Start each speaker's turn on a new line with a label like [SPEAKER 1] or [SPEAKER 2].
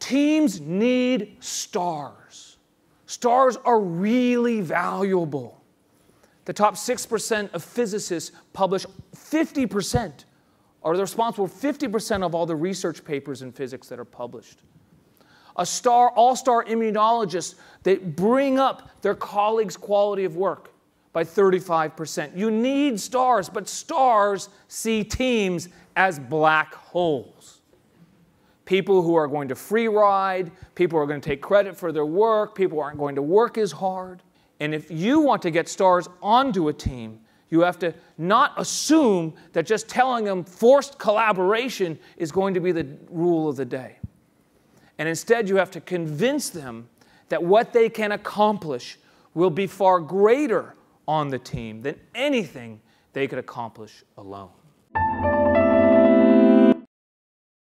[SPEAKER 1] Teams need
[SPEAKER 2] stars. Stars are really valuable. The top 6% of physicists publish 50%, are responsible for 50% of all the research papers in physics that are published. A star, all-star immunologist, they bring up their colleagues' quality of work by 35%. You need stars, but stars see teams as black holes people who are going to free ride, people who are going to take credit for their work, people who aren't going to work as hard. And if you want to get stars onto a team, you have to not assume that just telling them forced collaboration is going to be the rule of the day. And instead, you have to convince them that what they can accomplish will be far greater on the team than anything they could accomplish alone.